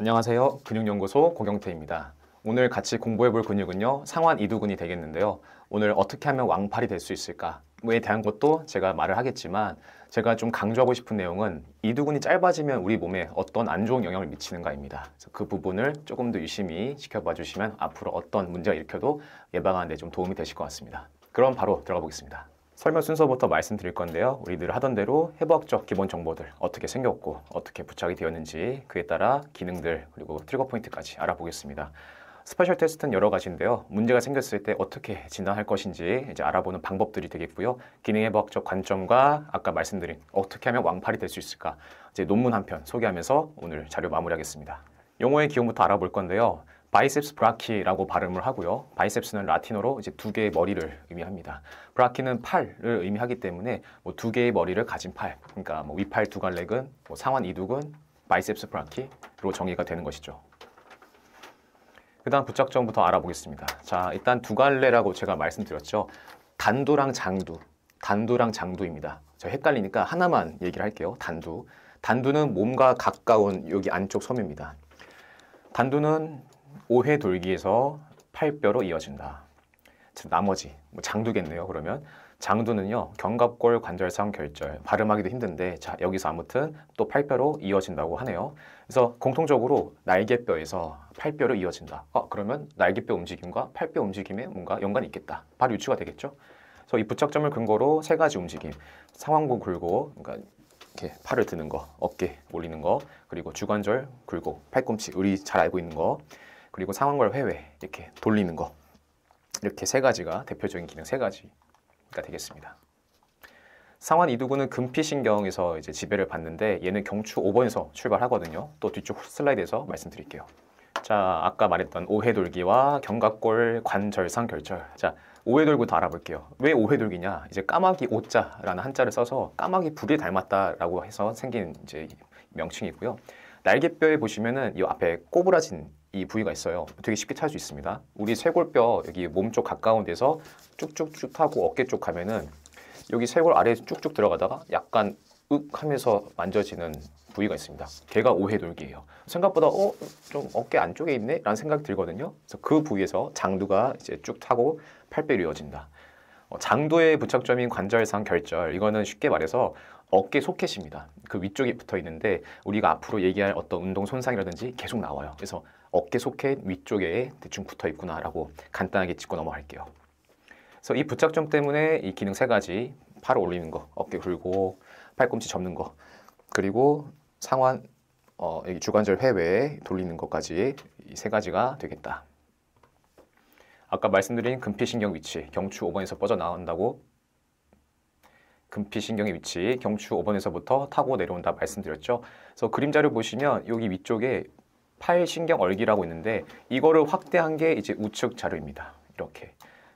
안녕하세요. 근육연구소 고경태입니다. 오늘 같이 공부해 볼 근육은요. 상완 이두근이 되겠는데요. 오늘 어떻게 하면 왕팔이 될 수 있을까에 대한 것도 제가 말을 하겠지만 제가 좀 강조하고 싶은 내용은 이두근이 짧아지면 우리 몸에 어떤 안 좋은 영향을 미치는가입니다. 그래서 그 부분을 조금 더 유심히 지켜봐 주시면 앞으로 어떤 문제가 일으켜도 예방하는 데 좀 도움이 되실 것 같습니다. 그럼 바로 들어가 보겠습니다. 설명 순서부터 말씀드릴 건데요. 우리 늘 하던 대로 해부학적 기본 정보들 어떻게 생겼고 어떻게 부착이 되었는지 그에 따라 기능들 그리고 트리거 포인트까지 알아보겠습니다. 스페셜 테스트는 여러 가지인데요. 문제가 생겼을 때 어떻게 진단할 것인지 이제 알아보는 방법들이 되겠고요. 기능 해부학적 관점과 아까 말씀드린 어떻게 하면 왕팔이 될 수 있을까 이제 논문 한 편 소개하면서 오늘 자료 마무리하겠습니다. 용어의 기호부터 알아볼 건데요. 바이셉스 브라키라고 발음을 하고요. 바이셉스는 라틴어로 이제 두 개의 머리를 의미합니다. 브라키는 팔을 의미하기 때문에 뭐두 개의 머리를 가진 팔, 그러니까 뭐 위팔 두 갈래근, 뭐 상완 이두근, 바이셉스 브라키로 정의가 되는 것이죠. 그 다음 부착점부터 알아보겠습니다. 자, 일단 두 갈래라고 제가 말씀드렸죠. 단두랑 장두, 단두랑 장두입니다. 저 헷갈리니까 하나만 얘기를 할게요. 단두. 단두는 몸과 가까운 여기 안쪽 섬입니다. 단두는 5회 돌기에서 8뼈로 이어진다. 나머지 뭐 장두겠네요. 그러면 장두는요 견갑골 관절상 결절 발음하기도 힘든데 자 여기서 아무튼 또 팔뼈로 이어진다고 하네요. 그래서 공통적으로 날개뼈에서 팔뼈로 이어진다. 아 그러면 날개뼈 움직임과 팔뼈 움직임에 뭔가 연관이 있겠다. 바로 유추가 되겠죠. 그래서 이 부착점을 근거로 세 가지 움직임 상완근 굴고 그러니까 이렇게 팔을 드는 거 어깨 올리는 거 그리고 주관절 굴고 팔꿈치 우리 잘 알고 있는 거 그리고 상황별 회외 이렇게 돌리는 거 이렇게 세 가지가 대표적인 기능 세 가지가 되겠습니다. 상완 이두구는 금피신경에서 이제 지배를 받는데 얘는 경추 5번에서 출발하거든요. 또 뒤쪽 슬라이드에서 말씀드릴게요. 자, 아까 말했던 오해돌기와 견갑골 관절상 결절. 자, 오해돌기도 알아볼게요. 왜 오해돌기냐? 이제 까마귀 오자라는 한자를 써서 까마귀 불이 닮았다라고 해서 생긴 이제 명칭이고요. 날개뼈에 보시면은 이 앞에 꼬부라진 이 부위가 있어요. 되게 쉽게 찾을 수 있습니다. 우리 쇄골뼈 여기 몸쪽 가까운 데서 쭉쭉쭉 타고 어깨 쪽 가면은 여기 쇄골 아래 쭉쭉 들어가다가 약간 윽 하면서 만져지는 부위가 있습니다. 걔가 오해 돌기예요. 생각보다 어 좀 어깨 안쪽에 있네 라는 생각이 들거든요. 그래서 그 부위에서 장두가 이제 쭉 타고 팔배로 이어진다. 어, 장두의 부착점인 관절상 결절 이거는 쉽게 말해서 어깨 소켓입니다. 그 위쪽에 붙어 있는데 우리가 앞으로 얘기할 어떤 운동 손상이라든지 계속 나와요. 그래서 어깨 소켓 위쪽에 대충 붙어 있구나라고 간단하게 짚고 넘어갈게요. 그래서 이 부착점 때문에 이 기능 세 가지 팔을 올리는 거, 어깨 굴고 팔꿈치 접는 거, 그리고 상완 어, 여기 주관절 회외 돌리는 것까지 이세 가지가 되겠다. 아까 말씀드린 금피신경 위치, 경추 5번에서 빠져나온다고 금피신경의 위치, 경추 5번에서부터 타고 내려온다 말씀드렸죠. 그래서 그림자를 보시면 여기 위쪽에 팔신경 얼기라고 있는데 이거를 확대한 게 이제 우측 자료입니다. 이렇게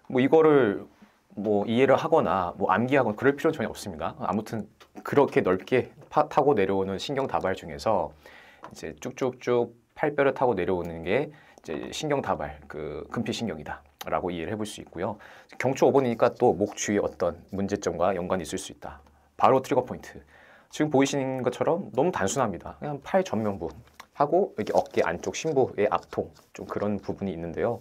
뭐 이거를 뭐 이해를 하거나 뭐 암기하거나 그럴 필요는 전혀 없습니다. 아무튼 그렇게 넓게 파, 타고 내려오는 신경 다발 중에서 이제 쭉쭉쭉 팔뼈를 타고 내려오는 게 이제 신경 다발 그 금피신경이다. 라고 이해를 해볼 수 있고요. 경추 5번이니까 또 목 주위에 어떤 문제점과 연관이 있을 수 있다. 바로 트리거 포인트. 지금 보이시는 것처럼 너무 단순합니다. 그냥 팔 전면부, 하고 여기 어깨 안쪽 심부의 악통 좀 그런 부분이 있는데요.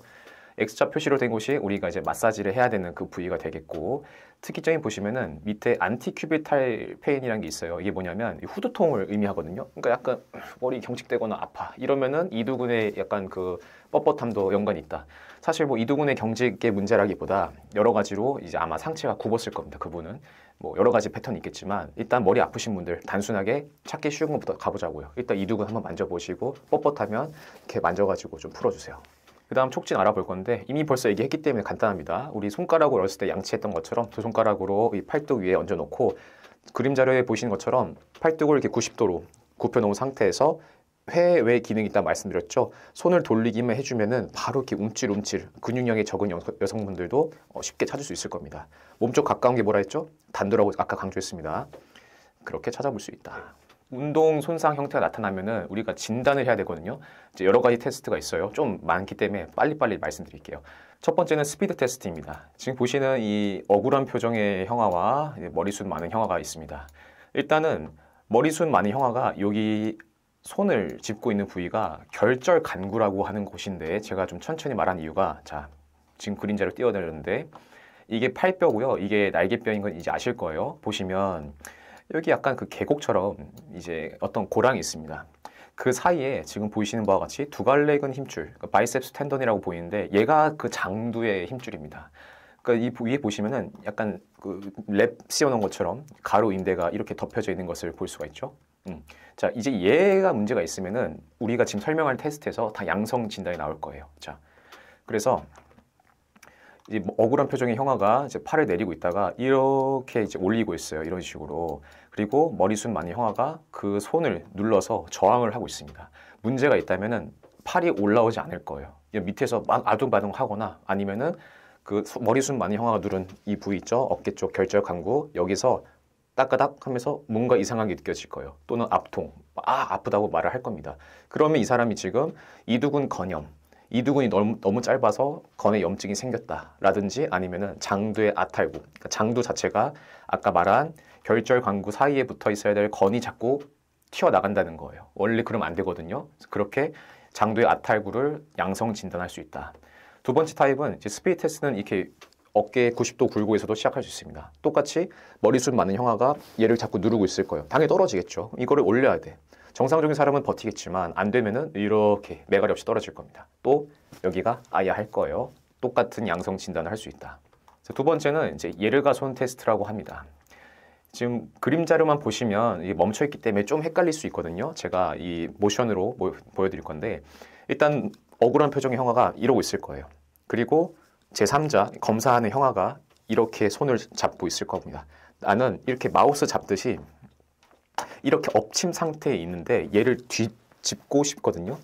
X자 표시로 된 곳이 우리가 이제 마사지를 해야 되는 그 부위가 되겠고 특이점이 보시면은 밑에 안티큐비탈 페인이라는 게 있어요. 이게 뭐냐면 이 후두통을 의미하거든요. 그러니까 약간 머리 경직되거나 아파 이러면은 이두근의 약간 그 뻣뻣함도 연관이 있다. 사실 뭐 이두근의 경직의 문제라기보다 여러 가지로 이제 아마 상체가 굽었을 겁니다. 그분은 뭐 여러 가지 패턴이 있겠지만 일단 머리 아프신 분들 단순하게 찾기 쉬운 것부터 가보자고요. 일단 이두근 한번 만져보시고 뻣뻣하면 이렇게 만져가지고 좀 풀어주세요. 그 다음 촉진 알아볼 건데 이미 벌써 얘기했기 때문에 간단합니다. 우리 손가락으로 어렸을 때 양치했던 것처럼 두 손가락으로 이 팔뚝 위에 얹어놓고 그림자료에 보시는 것처럼 팔뚝을 이렇게 90도로 굽혀놓은 상태에서 회외 기능이 있다 말씀드렸죠. 손을 돌리기만 해주면은 바로 이렇게 움찔움찔 근육량이 적은 여성, 분들도 어, 쉽게 찾을 수 있을 겁니다. 몸쪽 가까운 게 뭐라 했죠? 단도라고 아까 강조했습니다. 그렇게 찾아볼 수 있다. 운동 손상 형태가 나타나면은 우리가 진단을 해야 되거든요. 이제 여러 가지 테스트가 있어요. 좀 많기 때문에 빨리빨리 말씀드릴게요. 첫 번째는 스피드 테스트입니다. 지금 보시는 이 억울한 표정의 형아와 머리숱 많은 형아가 있습니다. 일단은 머리숱 많은 형아가 여기 손을 짚고 있는 부위가 결절 간구라고 하는 곳인데 제가 좀 천천히 말한 이유가 자 지금 그림자를 띄워내렸는데 이게 팔뼈고요. 이게 날개뼈인 건 이제 아실 거예요. 보시면 여기 약간 그 계곡처럼 이제 어떤 고랑이 있습니다. 그 사이에 지금 보이시는 바와 같이 두 갈래근 힘줄, 그 바이셉스 텐던이라고 보이는데 얘가 그 장두의 힘줄입니다. 그러니까 이 위에 보시면은 약간 그 랩 씌워놓은 것처럼 가로 인대가 이렇게 덮여져 있는 것을 볼 수가 있죠. 음. 자, 이제 얘가 문제가 있으면은 우리가 지금 설명할 테스트에서 다 양성 진단이 나올 거예요. 자, 그래서 이제 뭐 억울한 표정의 형아가 이제 팔을 내리고 있다가 이렇게 이제 올리고 있어요. 이런 식으로. 그리고 머리숱 많이 형아가 그 손을 눌러서 저항을 하고 있습니다. 문제가 있다면은 팔이 올라오지 않을 거예요. 밑에서 막 아둥바둥 하거나 아니면은 그 머리숱 많이 형아가 누른 이 부위 있죠? 어깨 쪽 결절 강구 여기서 따까닥 하면서 뭔가 이상하게 느껴질 거예요. 또는 압통, 아 아프다고 말을 할 겁니다. 그러면 이 사람이 지금 이두근 건염, 이두근이 너무, 너무 짧아서 건에 염증이 생겼다라든지 아니면은 장두의 아탈구, 그러니까 장두 자체가 아까 말한 결절 관구 사이에 붙어 있어야 될 건이 자꾸 튀어나간다는 거예요. 원래 그럼 안 되거든요. 그렇게 장두의 아탈구를 양성 진단할 수 있다. 두 번째 타입은 스피드 테스트는 이렇게 어깨 90도 굴고에서도 시작할 수 있습니다. 똑같이 머리숱 많은 형아가 얘를 자꾸 누르고 있을 거예요. 당연히 떨어지겠죠. 이거를 올려야 돼. 정상적인 사람은 버티겠지만 안 되면은 이렇게 매갈이 없이 떨어질 겁니다. 또 여기가 아야 할 거예요. 똑같은 양성 진단을 할 수 있다. 두 번째는 이제 예를가손 테스트라고 합니다. 지금 그림자료만 보시면 멈춰 있기 때문에 좀 헷갈릴 수 있거든요. 제가 이 모션으로 보여드릴 건데 일단 억울한 표정의 형아가 이러고 있을 거예요. 그리고 제3자 검사하는 형아가 이렇게 손을 잡고 있을 겁니다. 나는 이렇게 마우스 잡듯이 이렇게 엎침 상태에 있는데 얘를 뒤집고 싶거든요.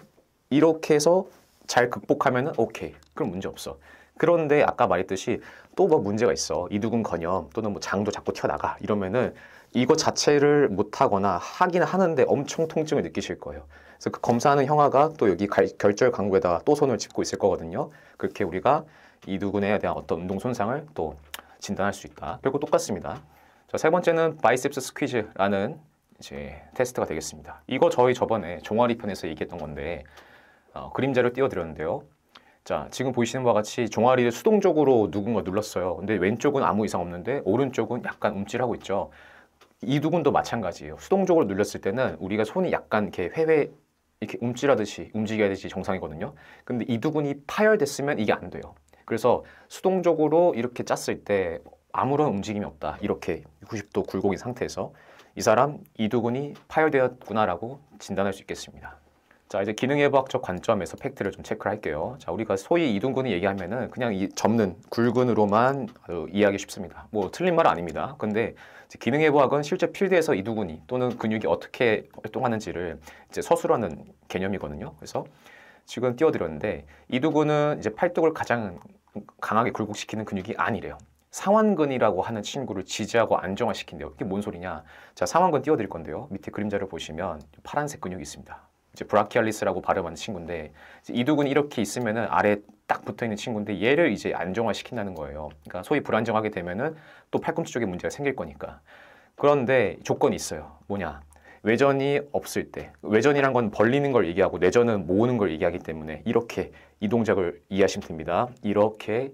이렇게 해서 잘극복하면 오케이. 그럼 문제 없어. 그런데 아까 말했듯이 또 뭐 문제가 있어. 이두근건염 또는 뭐 장도 자꾸 튀어나가 이러면은 이거 자체를 못하거나 하긴 하는데 엄청 통증을 느끼실 거예요. 그래서 그 검사하는 형아가 또 여기 결절 강구에다가 또 손을 짚고 있을 거거든요. 그렇게 우리가 이두 근에 대한 어떤 운동 손상을 또 진단할 수 있다. 결국 똑같습니다. 자, 세 번째는 바이셉스 스퀴즈라는 이제 테스트가 되겠습니다. 이거 저희 저번에 종아리 편에서 얘기했던 건데 어, 그림자를 띄워드렸는데요. 자, 지금 보시는 바와 같이 종아리를 수동적으로 누군가 눌렀어요. 근데 왼쪽은 아무 이상 없는데 오른쪽은 약간 움찔하고 있죠. 이 두근도 마찬가지예요. 수동적으로 눌렸을 때는 우리가 손이 약간 이렇게 회회 이렇게 움찔하듯이 움직여야 되지 정상이거든요. 근데 이 두근이 파열됐으면 이게 안 돼요. 그래서 수동적으로 이렇게 짰을 때 아무런 움직임이 없다. 이렇게 90도 굴곡인 상태에서 이 사람 이두근이 파열되었구나라고 진단할 수 있겠습니다. 자 이제 기능해부학적 관점에서 팩트를 좀 체크를 할게요. 자 우리가 소위 이둔근이 얘기하면은 그냥 이 접는 굵근으로만 어, 이해하기 쉽습니다. 뭐 틀린 말은 아닙니다. 근데 기능해부학은 실제 필드에서 이두근이 또는 근육이 어떻게 활동하는지를 이제 서술하는 개념이거든요. 그래서 지금 띄워드렸는데 이 두근은 이제 팔뚝을 가장 강하게 굴곡시키는 근육이 아니래요. 상완근이라고 하는 친구를 지지하고 안정화시킨대요. 이게 뭔 소리냐? 자, 상완근 띄워드릴 건데요. 밑에 그림자를 보시면 파란색 근육이 있습니다. 이제 브라키알리스라고 발음하는 친구인데 이 두근이 이렇게 있으면은 아래 딱 붙어 있는 친구인데 얘를 이제 안정화시킨다는 거예요. 그러니까 소위 불안정하게 되면은 또 팔꿈치 쪽에 문제가 생길 거니까. 그런데 조건이 있어요. 뭐냐? 외전이 없을 때 외전이란 건 벌리는 걸 얘기하고 내전은 모으는 걸 얘기하기 때문에 이렇게 이 동작을 이해하시면 됩니다. 이렇게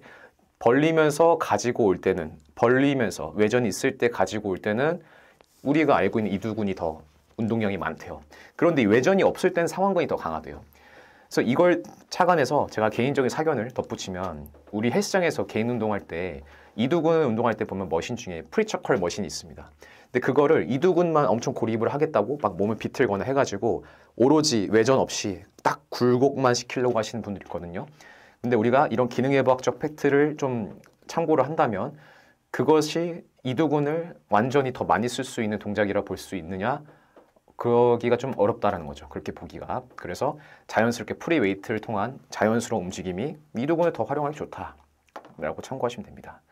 벌리면서 가지고 올 때는 벌리면서 외전이 있을 때 가지고 올 때는 우리가 알고 있는 이두근이 더 운동량이 많대요. 그런데 외전이 없을 때는 상황근이더 강하대요. 그래서 이걸 착안해서 제가 개인적인 사견을 덧붙이면 우리 헬스장에서 개인 운동할 때 이두근 운동할 때 보면 머신 중에 프리처컬 머신이 있습니다. 근데 그거를 이두근만 엄청 고립을 하겠다고 막 몸을 비틀거나 해가지고 오로지 외전 없이 딱 굴곡만 시키려고 하시는 분들이 있거든요. 근데 우리가 이런 기능예부학적 팩트를 좀 참고를 한다면 그것이 이두근을 완전히 더 많이 쓸 수 있는 동작이라 볼 수 있느냐? 그러기가 좀 어렵다라는 거죠. 그렇게 보기가. 그래서 자연스럽게 프리웨이트를 통한 자연스러운 움직임이 이두근을 더 활용하기 좋다라고 참고하시면 됩니다.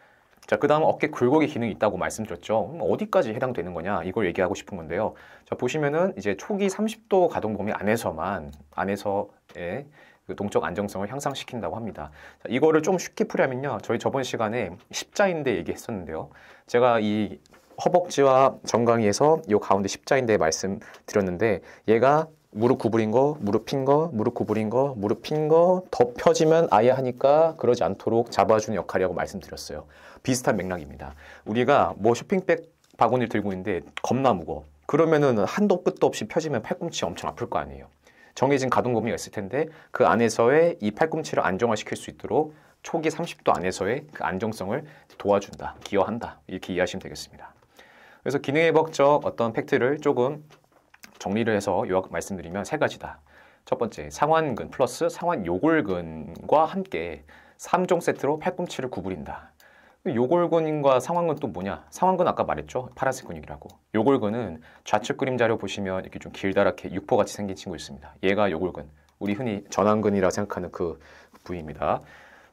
자, 그 다음 어깨 굴곡의 기능이 있다고 말씀드렸죠. 그럼 음, 어디까지 해당되는 거냐 이걸 얘기하고 싶은 건데요. 자, 보시면은 이제 초기 30도 가동 범위 안에서만 안에서의 그 동적 안정성을 향상시킨다고 합니다. 자, 이거를 좀 쉽게 풀려면요. 저희 저번 시간에 십자인대 얘기했었는데요. 제가 이 허벅지와 정강이에서 이 가운데 십자인대 말씀드렸는데 얘가 무릎 구부린 거, 무릎 핀 거, 무릎 구부린 거, 무릎 핀 거, 더 펴지면 아예 하니까 그러지 않도록 잡아주는 역할이라고 말씀드렸어요. 비슷한 맥락입니다. 우리가 뭐 쇼핑백 바구니를 들고 있는데 겁나 무거워. 그러면은 한도 끝도 없이 펴지면 팔꿈치 엄청 아플 거 아니에요. 정해진 가동 범위가 있을 텐데 그 안에서의 이 팔꿈치를 안정화시킬 수 있도록 초기 30도 안에서의 그 안정성을 도와준다, 기여한다 이렇게 이해하시면 되겠습니다. 그래서 기능의 법적 어떤 팩트를 조금 정리를 해서 요약 말씀드리면 세 가지다. 첫 번째, 상완근 플러스 상완 요골근과 함께 3종 세트로 팔꿈치를 구부린다. 요골근과 상완근 또 뭐냐? 상완근 아까 말했죠? 파란색 근육이라고. 요골근은 좌측 그림자로 보시면 이렇게 좀 길다랗게 육포같이 생긴 친구 있습니다. 얘가 요골근. 우리 흔히 전완근이라 생각하는 그 부위입니다.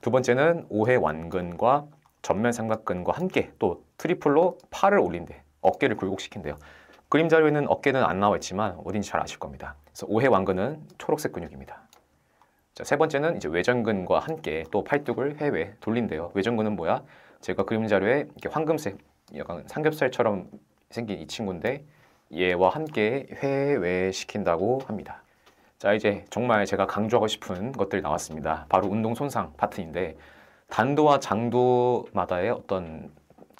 두 번째는 오해 완근과 전면 삼각근과 함께 또 트리플로 팔을 올린대. 어깨를 굴곡시킨대요. 그림 자료에는 어깨는 안 나와 있지만 어딘지 잘 아실 겁니다. 그래서 오해 왕근은 초록색 근육입니다. 자, 세 번째는 이제 외전근과 함께 또 팔뚝을 해외 돌린대요. 외전근은 뭐야? 제가 그림 자료에 이게 황금색 약간 삼겹살처럼 생긴 이 친구인데 얘와 함께 회외시킨다고 합니다. 자 이제 정말 제가 강조하고 싶은 것들이 나왔습니다. 바로 운동 손상 파트인데 단도와 장도마다의 어떤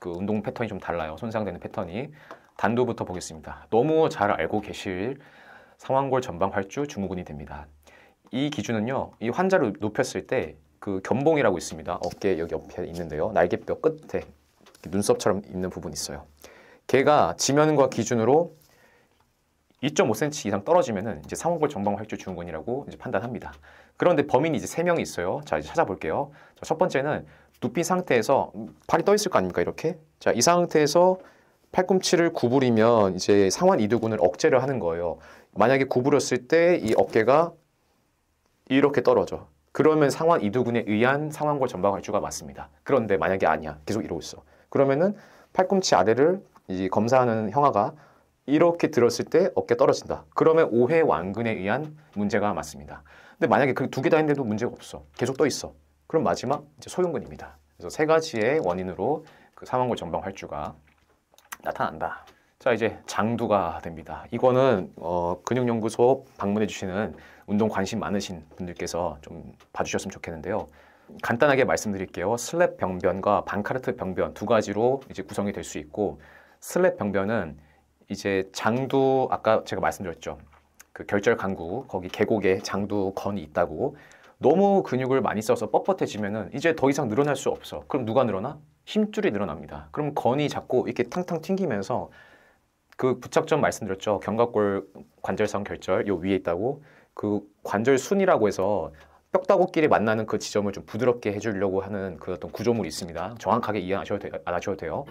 그 운동 패턴이 좀 달라요. 손상되는 패턴이. 단도부터 보겠습니다. 너무 잘 알고 계실 상황골 전방 활주 주후군이 됩니다. 이 기준은요, 이 환자를 높였을 때 그 견봉이라고 있습니다. 어깨 여기 옆에 있는데요. 날개뼈 끝에 눈썹처럼 있는 부분 이 있어요. 걔가 지면과 기준으로 2.5cm 이상 떨어지면은 이제 상황골전방 활주 주후군이라고 이제 판단합니다. 그런데 범인이 이제 세 명이 있어요. 자, 이제 찾아볼게요. 자, 첫 번째는 눕힌 상태에서 팔이떠 있을 거 아닙니까? 이렇게. 자, 이 상태에서 팔꿈치를 구부리면 이제 상완 이두근을 억제를 하는 거예요. 만약에 구부렸을 때 이 어깨가 이렇게 떨어져. 그러면 상완 이두근에 의한 상완골 전방 활주가 맞습니다. 그런데 만약에 아니야. 계속 이러고 있어. 그러면은 팔꿈치 아래를 이 검사하는 형아가 이렇게 들었을 때 어깨 떨어진다. 그러면 오해 완근에 의한 문제가 맞습니다. 근데 만약에 그 두 개 다 했는데도 문제가 없어. 계속 떠 있어. 그럼 마지막 이제 소흉근입니다. 그래서 세 가지의 원인으로 그 상완골 전방 활주가 나타난다. 자 이제 장두가 됩니다. 이거는 어, 근육연구소 방문해 주시는 운동 관심 많으신 분들께서 좀 봐주셨으면 좋겠는데요. 간단하게 말씀드릴게요. 슬랩 병변과 반카르트 병변 두 가지로 이제 구성이 될 수 있고 슬랩 병변은 이제 장두 아까 제가 말씀드렸죠. 그 결절 강구 거기 계곡에 장두 건이 있다고 너무 근육을 많이 써서 뻣뻣해지면은 이제 더 이상 늘어날 수 없어. 그럼 누가 늘어나? 힘줄이 늘어납니다. 그럼 건이 자꾸 이렇게 탕탕 튕기면서 그 부착점 말씀드렸죠. 견갑골 관절성 결절 요 위에 있다고 그 관절 순이라고 해서 뼈다구끼리 만나는 그 지점을 좀 부드럽게 해주려고 하는 그 어떤 구조물이 있습니다. 정확하게 이해하셔도 돼, 요안 하셔도 돼요.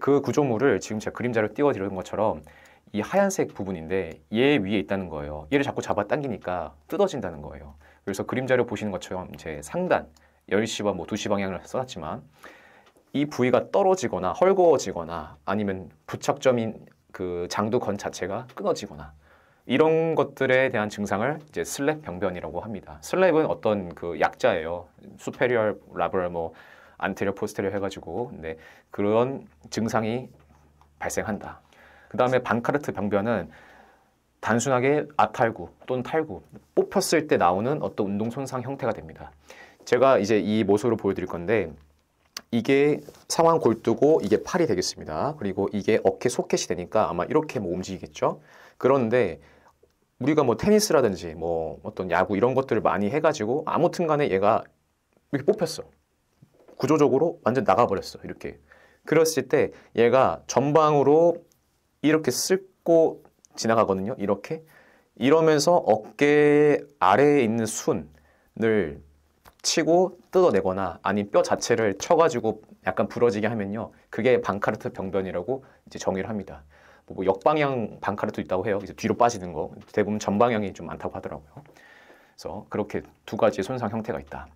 그 구조물을 지금 제가 그림자로 띄워드린 것처럼 이 하얀색 부분인데 얘 위에 있다는 거예요. 얘를 자꾸 잡아당기니까 뜯어진다는 거예요. 그래서 그림자를 보시는 것처럼 제 상단 10시와 뭐 2시 방향을 써놨지만 이 부위가 떨어지거나 헐거워지거나 아니면 부착점인 그 장두건 자체가 끊어지거나 이런 것들에 대한 증상을 이제 슬랩 병변이라고 합니다. 슬랩은 어떤 그 약자예요. 수페리얼 라브럴 뭐 안테리어 포스테리어 해가지고 근데 그런 증상이 발생한다. 그 다음에 반카르트 병변은 단순하게 아탈구 또는 탈구 뽑혔을 때 나오는 어떤 운동 손상 형태가 됩니다. 제가 이제 이 모습으로 보여드릴 건데 이게 상완 골두고 이게 팔이 되겠습니다. 그리고 이게 어깨 소켓이 되니까 아마 이렇게 뭐 움직이겠죠. 그런데 우리가 뭐 테니스라든지 뭐 어떤 야구 이런 것들을 많이 해가지고 아무튼 간에 얘가 이렇게 뽑혔어. 구조적으로 완전 나가버렸어. 이렇게. 그랬을 때 얘가 전방으로 이렇게 쓸고 지나가거든요. 이렇게. 이러면서 어깨 아래에 있는 순을 치고 뜯어내거나 아니면뼈 자체를 쳐가지고 약간 부러지게 하면요. 그게 반카르트 병변이라고 이제 정의를 합니다. 뭐, 뭐 역방향 반카르트 있다고 해요. 이제 뒤로 빠지는 거. 대부분 전방향이 좀 많다고 하더라고요. 그래서 그렇게 두 가지 손상 형태가 있다.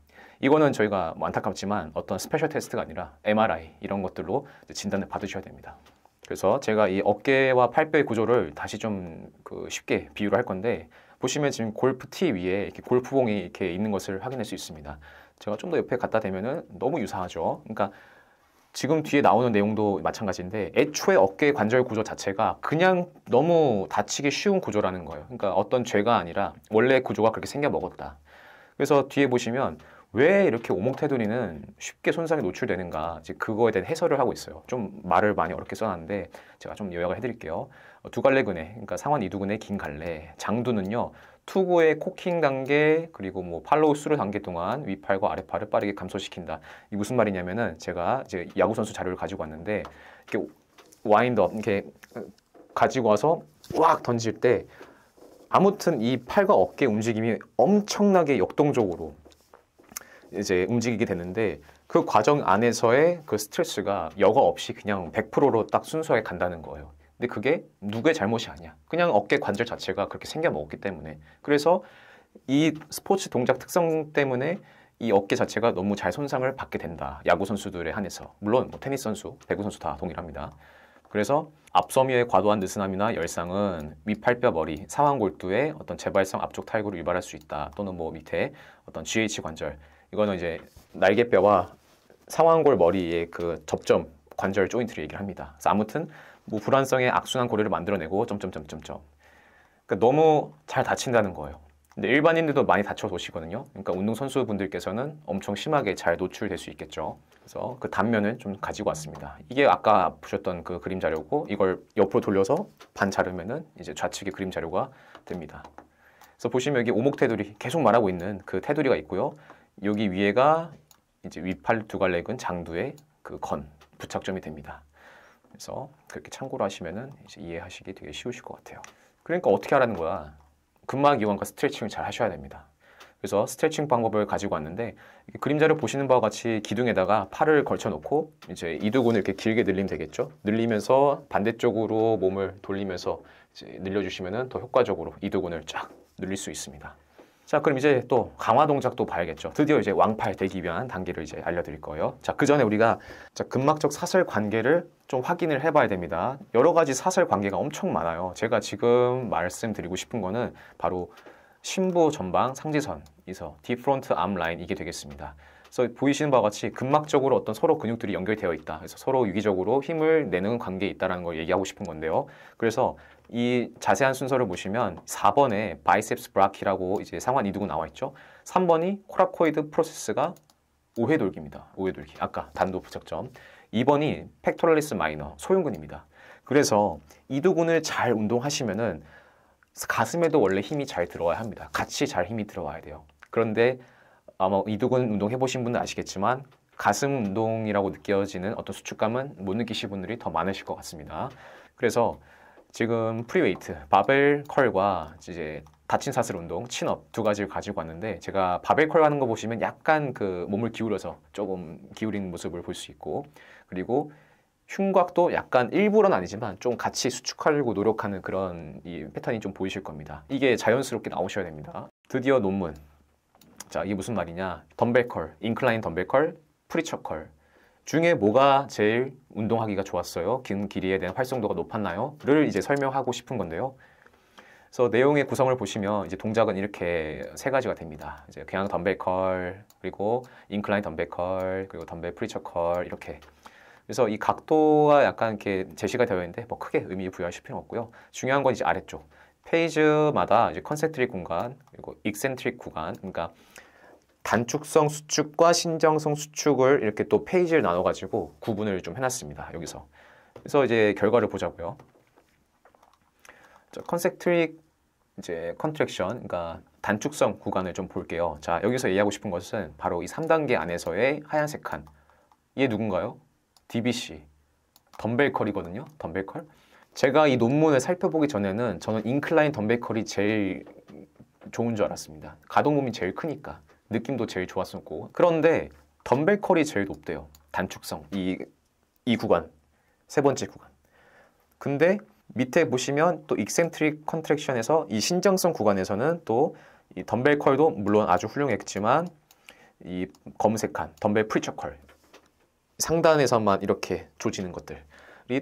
이거는 저희가 뭐 안타깝지만 어떤 스페셜 테스트가 아니라 MRI 이런 것들로 진단을 받으셔야 됩니다. 그래서 제가 이 어깨와 팔뼈의 구조를 다시 좀그 쉽게 비유를 할 건데 보시면 지금 골프 티 위에 이렇게 골프봉이 이렇게 있는 것을 확인할 수 있습니다. 제가 좀 더 옆에 갖다 대면은 너무 유사하죠. 그러니까 지금 뒤에 나오는 내용도 마찬가지인데 애초에 어깨 관절 구조 자체가 그냥 너무 다치기 쉬운 구조라는 거예요. 그러니까 어떤 죄가 아니라 원래 구조가 그렇게 생겨 먹었다. 그래서 뒤에 보시면 왜 이렇게 오목테두리는 쉽게 손상에 노출되는가 이제 그거에 대한 해설을 하고 있어요. 좀 말을 많이 어렵게 써놨는데 제가 좀 요약을 해드릴게요. 어, 두 갈래 근에 그러니까 상완 이두근의 긴 갈래, 장두는요 투구의 코킹 단계 그리고 뭐 팔로우 스루 단계 동안 위팔과 아래팔을 빠르게 감소시킨다. 이 무슨 말이냐면은 제가 이제 야구 선수 자료를 가지고 왔는데 이렇게 와인드업 이렇게 어, 가지고 와서 꽉 던질 때 아무튼 이 팔과 어깨 움직임이 엄청나게 역동적으로 이제 움직이게 되는데 그 과정 안에서의 그 스트레스가 여과 없이 그냥 100%로 딱 순수하게 간다는 거예요. 근데 그게 누구의 잘못이 아니야. 그냥 어깨 관절 자체가 그렇게 생겨 먹었기 때문에. 그래서 이 스포츠 동작 특성 때문에 이 어깨 자체가 너무 잘 손상을 받게 된다. 야구 선수들에 한해서. 물론 뭐 테니스 선수, 배구 선수 다 동일합니다. 그래서 앞섬유의 과도한 느슨함이나 열상은 위팔뼈 머리, 상완골두의 어떤 재발성 압축 탈구를 유발할 수 있다. 또는 뭐 밑에 어떤 GH 관절, 이거는 이제 날개뼈와 상완골 머리의 그 접점 관절 조인트를 얘기를 합니다. 그래서 아무튼 뭐 불안성의 악순환 고리를 만들어내고 점점점점점. 그러니까 너무 잘 다친다는 거예요. 근데 일반인들도 많이 다쳐 서오시거든요 그러니까 운동 선수분들께서는 엄청 심하게 잘 노출될 수 있겠죠. 그래서 그 단면을 좀 가지고 왔습니다. 이게 아까 보셨던 그 그림 자료고 이걸 옆으로 돌려서 반 자르면은 이제 좌측의 그림 자료가 됩니다. 그래서 보시면 여기 오목 테두리 계속 말하고 있는 그 테두리가 있고요. 여기 위에가 이제 위팔 두 갈래근 장두의 그 건 부착점이 됩니다. 그래서 그렇게 참고로 하시면은 이제 이해하시기 되게 쉬우실 것 같아요. 그러니까 어떻게 하라는 거야? 근막 이완과 스트레칭을 잘 하셔야 됩니다. 그래서 스트레칭 방법을 가지고 왔는데 그림자를 보시는 바와 같이 기둥에다가 팔을 걸쳐놓고 이제 이두근을 이렇게 길게 늘리면 되겠죠. 늘리면서 반대쪽으로 몸을 돌리면서 늘려주시면 더 효과적으로 이두근을 쫙 늘릴 수 있습니다. 자, 그럼 이제 또 강화 동작도 봐야겠죠. 드디어 이제 왕팔 되기 위한 단계를 이제 알려드릴 거예요. 자, 그 전에 우리가 자, 근막적 사설 관계를 좀 확인을 해봐야 됩니다. 여러 가지 사설 관계가 엄청 많아요. 제가 지금 말씀드리고 싶은 거는 바로 심부 전방 상지선에서 디프론트 암 라인 이게 되겠습니다. 그래서 보이시는 바와 같이 근막적으로 어떤 서로 근육들이 연결되어 있다. 그래서 서로 유기적으로 힘을 내는 관계에 있다는걸 얘기하고 싶은 건데요. 그래서 이 자세한 순서를 보시면 4번에 바이셉스 브라키라고 이제 상완 이두근 나와 있죠. 3번이 코라코이드 프로세스가 오해돌기입니다. 오해돌기. 아까 단도 부착점. 2번이 팩토럴리스 마이너, 소흉근입니다. 그래서 이두근을 잘 운동하시면은 가슴에도 원래 힘이 잘 들어와야 합니다. 같이 잘 힘이 들어와야 돼요. 그런데 아마 이두근 운동 해보신 분은 아시겠지만 가슴 운동이라고 느껴지는 어떤 수축감은 못느끼시는 분들이 더 많으실 것 같습니다. 그래서 지금 프리웨이트, 바벨 컬과 이제 다친 사슬 운동, 친업 두 가지를 가지고 왔는데 제가 바벨컬 하는 거 보시면 약간 그 몸을 기울여서 조금 기울인 모습을 볼 수 있고 그리고 흉곽도 약간 일부러는 아니지만 좀 같이 수축하려고 노력하는 그런 이 패턴이 좀 보이실 겁니다. 이게 자연스럽게 나오셔야 됩니다. 드디어 논문. 자, 이게 무슨 말이냐? 덤벨컬, 인클라인 덤벨컬, 프리처컬 중에 뭐가 제일 운동하기가 좋았어요? 긴 길이에 대한 활성도가 높았나요? 를 이제 설명하고 싶은 건데요. 그래서 내용의 구성을 보시면 이제 동작은 이렇게 세 가지가 됩니다. 이제 그냥 덤벨 컬, 그리고 인클라인 덤벨 컬, 그리고 덤벨 프리처 컬 이렇게. 그래서 이 각도가 약간 이렇게 제시가 되어 있는데 뭐 크게 의미 부여하실 필요는 없고요. 중요한 건 이제 아래쪽. 페이지마다 이제 컨셉트릭 공간, 그리고 익센트릭 구간, 그러니까 단축성 수축과 신정성 수축을 이렇게 또 페이지를 나눠가지고 구분을 좀 해놨습니다. 여기서. 그래서 이제 결과를 보자고요. 자, 컨셉트릭 이제 컨트랙션, 그러니까 단축성 구간을 좀 볼게요. 자, 여기서 얘기하고 싶은 것은 바로 이 3단계 안에서의 하얀색 칸. 이게 누군가요? DBC. 덤벨 컬이거든요. 덤벨 컬. 제가 이 논문을 살펴보기 전에는 저는 인클라인 덤벨 컬이 제일 좋은 줄 알았습니다. 가동 범이 제일 크니까. 느낌도 제일 좋았었고 그런데 덤벨컬이 제일 높대요 단축성 이, 이 구간 세 번째 구간 근데 밑에 보시면 또 익센트릭 컨트랙션에서 이신장성 구간에서는 또이 덤벨 컬도 물론 아주 훌륭했지만 이 검색한 덤벨 프리처 컬 상단에서만 이렇게 조지는 것들이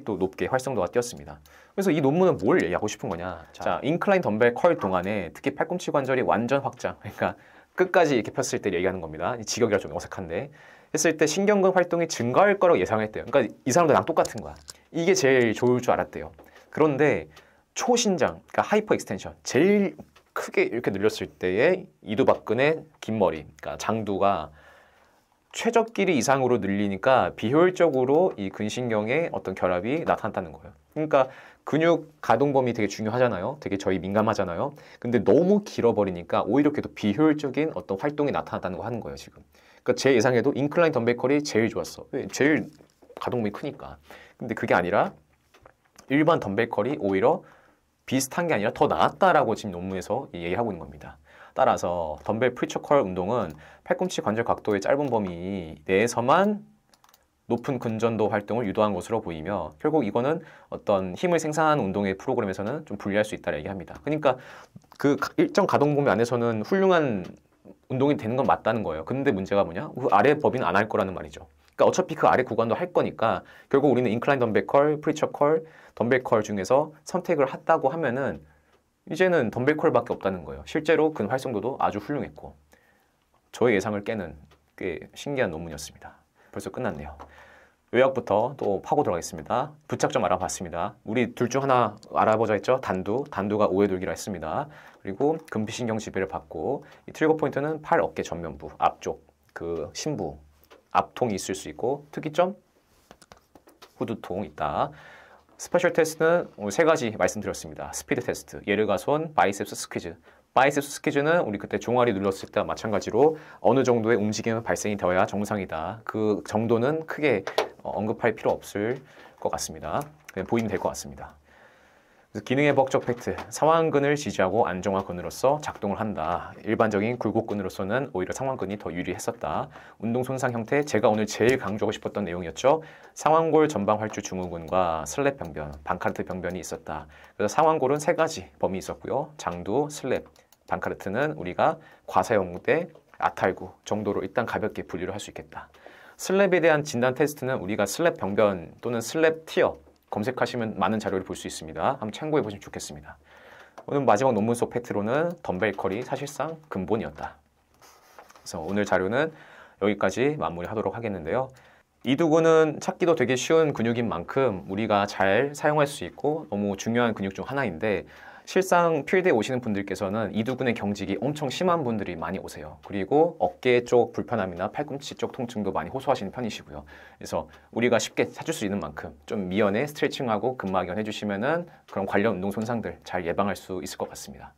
또 높게 활성도가 뛰었습니다. 그래서 이 논문은 뭘 얘기하고 싶은 거냐? 자, 인클라인 덤벨 컬 동안에 특히 팔꿈치 관절이 완전 확장, 그러니까 끝까지 이렇게 폈을 때 얘기하는 겁니다. 직역이라 좀 어색한데 했을 때 신경근 활동이 증가할 거라고 예상했대요. 그러니까 이 사람도 나랑 똑같은 거야. 이게 제일 좋을 줄 알았대요. 그런데 초신장, 그러니까 하이퍼 익스텐션, 제일 크게 이렇게 늘렸을 때의 이두박근의 긴 머리, 그러니까 장두가 최적 길이 이상으로 늘리니까 비효율적으로 이 근신경의 어떤 결합이 나타났다는 거예요. 그러니까 근육 가동 범위 되게 중요하잖아요. 되게 저희 민감하잖아요. 근데 너무 길어버리니까 오히려 이렇 비효율적인 어떤 활동이 나타났다는 거 하는 거예요, 지금. 그러니까 제 예상에도 인클라인 덤벨컬이 제일 좋았어. 왜? 제일 가동범위 크니까. 근데 그게 아니라 일반 덤벨컬이 오히려 비슷한 게 아니라 더 나았다라고 지금 논문에서 얘기하고 있는 겁니다. 따라서 덤벨 프리처컬 운동은 팔꿈치 관절 각도의 짧은 범위 내에서만 높은 근전도 활동을 유도한 것으로 보이며 결국 이거는 어떤 힘을 생산하는 운동의 프로그램에서는 좀 불리할 수 있다고 얘기합니다. 그러니까 그 일정 가동 범위 안에서는 훌륭한 운동이 되는 건 맞다는 거예요. 근데 문제가 뭐냐? 그 아래 법인 안 할 거라는 말이죠. 그러니까 어차피 그 아래 구간도 할 거니까 결국 우리는 인클라인 덤벨컬, 프리처컬, 덤벨컬 중에서 선택을 했다고 하면은 이제는 덤벨컬밖에 없다는 거예요. 실제로 그 활성도도 아주 훌륭했고 저의 예상을 깨는 꽤 신기한 논문이었습니다. 벌써 끝났네요. 요약부터 또 파고 들어가겠습니다. 부착점 알아봤습니다. 우리 둘 중 하나 알아보자 했죠? 단두. 단두가 오해 돌기로 했습니다. 그리고 금피신경 지배를 받고 이 트리거 포인트는 팔, 어깨 전면부, 앞쪽, 그 신부, 앞통이 있을 수 있고 특이점? 후두통 있다. 스페셜 테스트는 오늘 세 가지 말씀드렸습니다. 스피드 테스트, 예르가손, 바이셉스 스퀴즈. 바이셉스 스케줄은 우리 그때 종아리 눌렀을 때와 마찬가지로 어느 정도의 움직임은 발생이 되어야 정상이다. 그 정도는 크게 어, 언급할 필요 없을 것 같습니다. 네, 보이면 될것 같습니다. 기능의 법적 팩트, 상완근을 지지하고 안정화근으로서 작동을 한다. 일반적인 굴곡근으로서는 오히려 상완근이 더 유리했었다. 운동 손상 형태, 제가 오늘 제일 강조하고 싶었던 내용이었죠. 상완골 전방 활주 증후군과 슬랩 병변, 반칸트 병변이 있었다. 그래서 상완골은 세 가지 범위 있었고요. 장두, 슬랩, 단카르트는 우리가 과사형 대 아탈구 정도로 일단 가볍게 분류를 할 수 있겠다. 슬랩에 대한 진단 테스트는 우리가 슬랩 병변 또는 슬랩 티어 검색하시면 많은 자료를 볼 수 있습니다. 한번 참고해 보시면 좋겠습니다. 오늘 마지막 논문 속 팩트로는 덤벨 컬이 사실상 근본이었다. 그래서 오늘 자료는 여기까지 마무리하도록 하겠는데요. 이두근은 찾기도 되게 쉬운 근육인 만큼 우리가 잘 사용할 수 있고 너무 중요한 근육 중 하나인데 실상 필드에 오시는 분들께서는 이두근의 경직이 엄청 심한 분들이 많이 오세요. 그리고 어깨 쪽 불편함이나 팔꿈치 쪽 통증도 많이 호소하시는 편이시고요. 그래서 우리가 쉽게 찾을 수 있는 만큼 좀 미연에 스트레칭하고 근막연 해주시면은 그런 관련 운동 손상들 잘 예방할 수 있을 것 같습니다.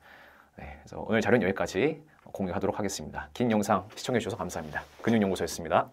네, 그래서 오늘 자료는 여기까지 공유하도록 하겠습니다. 긴 영상 시청해 주셔서 감사합니다. 근육연구소였습니다.